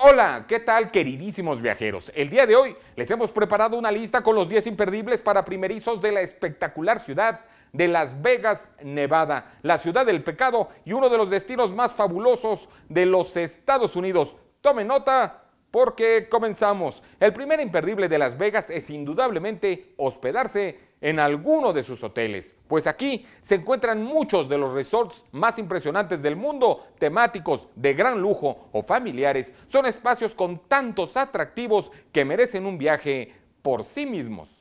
Hola, ¿qué tal queridísimos viajeros? El día de hoy les hemos preparado una lista con los 10 imperdibles para primerizos de la espectacular ciudad de Las Vegas, Nevada, la ciudad del pecado y uno de los destinos más fabulosos de los Estados Unidos. Tome nota porque comenzamos. El primer imperdible de Las Vegas es indudablemente hospedarse en alguno de sus hoteles, pues aquí se encuentran muchos de los resorts más impresionantes del mundo, temáticos de gran lujo o familiares, son espacios con tantos atractivos que merecen un viaje por sí mismos.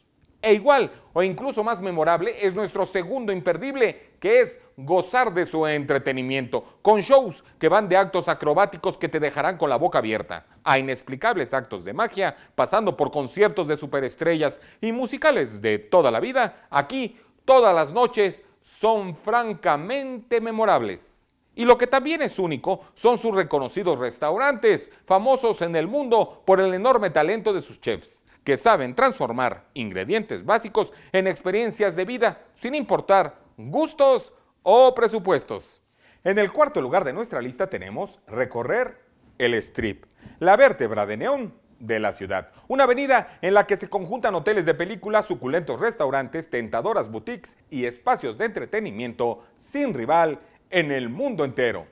E igual, o incluso más memorable, es nuestro segundo imperdible, que es gozar de su entretenimiento, con shows que van de actos acrobáticos que te dejarán con la boca abierta, a inexplicables actos de magia, pasando por conciertos de superestrellas y musicales de toda la vida, aquí todas las noches son francamente memorables. Y lo que también es único son sus reconocidos restaurantes, famosos en el mundo por el enorme talento de sus chefs que saben transformar ingredientes básicos en experiencias de vida sin importar gustos o presupuestos. En el cuarto lugar de nuestra lista tenemos recorrer el strip, la vértebra de neón de la ciudad. Una avenida en la que se conjuntan hoteles de películas, suculentos restaurantes, tentadoras boutiques y espacios de entretenimiento sin rival en el mundo entero.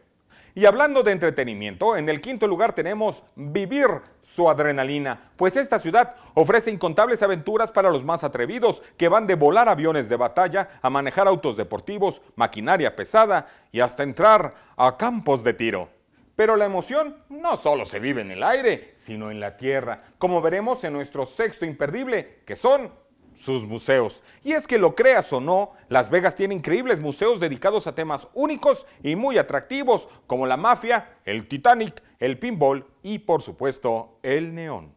Y hablando de entretenimiento, en el quinto lugar tenemos Vivir su adrenalina, pues esta ciudad ofrece incontables aventuras para los más atrevidos, que van de volar aviones de batalla a manejar autos deportivos, maquinaria pesada y hasta entrar a campos de tiro. Pero la emoción no solo se vive en el aire, sino en la tierra, como veremos en nuestro sexto imperdible, que son sus museos. Y es que lo creas o no, Las Vegas tiene increíbles museos dedicados a temas únicos y muy atractivos, como la mafia, el Titanic, el pinball y por supuesto el neón.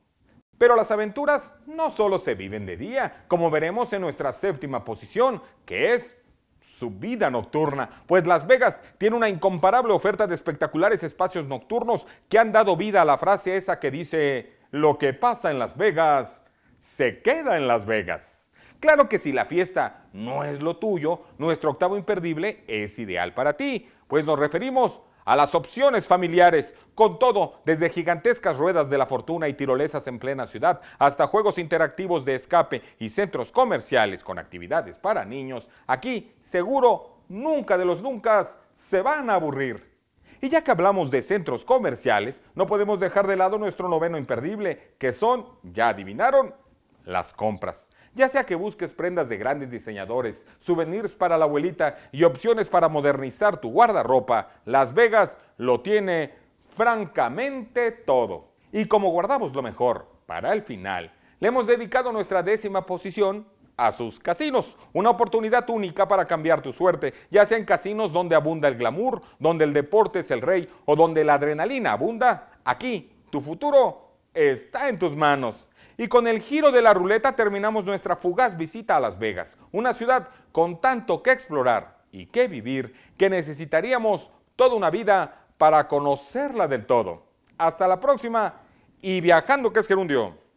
Pero las aventuras no solo se viven de día, como veremos en nuestra séptima posición, que es su vida nocturna, pues Las Vegas tiene una incomparable oferta de espectaculares espacios nocturnos que han dado vida a la frase esa que dice, lo que pasa en Las Vegas, se queda en Las Vegas. Claro que si la fiesta no es lo tuyo, nuestro octavo imperdible es ideal para ti, pues nos referimos a las opciones familiares, con todo, desde gigantescas ruedas de la fortuna y tirolesas en plena ciudad, hasta juegos interactivos de escape y centros comerciales con actividades para niños, aquí seguro nunca de los nunca se van a aburrir. Y ya que hablamos de centros comerciales, no podemos dejar de lado nuestro noveno imperdible, que son, ya adivinaron, las compras. Ya sea que busques prendas de grandes diseñadores, souvenirs para la abuelita y opciones para modernizar tu guardarropa, Las Vegas lo tiene francamente todo. Y como guardamos lo mejor para el final, le hemos dedicado nuestra décima posición a sus casinos. Una oportunidad única para cambiar tu suerte, ya sea en casinos donde abunda el glamour, donde el deporte es el rey o donde la adrenalina abunda. Aquí, tu futuro está en tus manos. Y con el giro de la ruleta terminamos nuestra fugaz visita a Las Vegas, una ciudad con tanto que explorar y que vivir que necesitaríamos toda una vida para conocerla del todo. Hasta la próxima y viajando que es gerundio.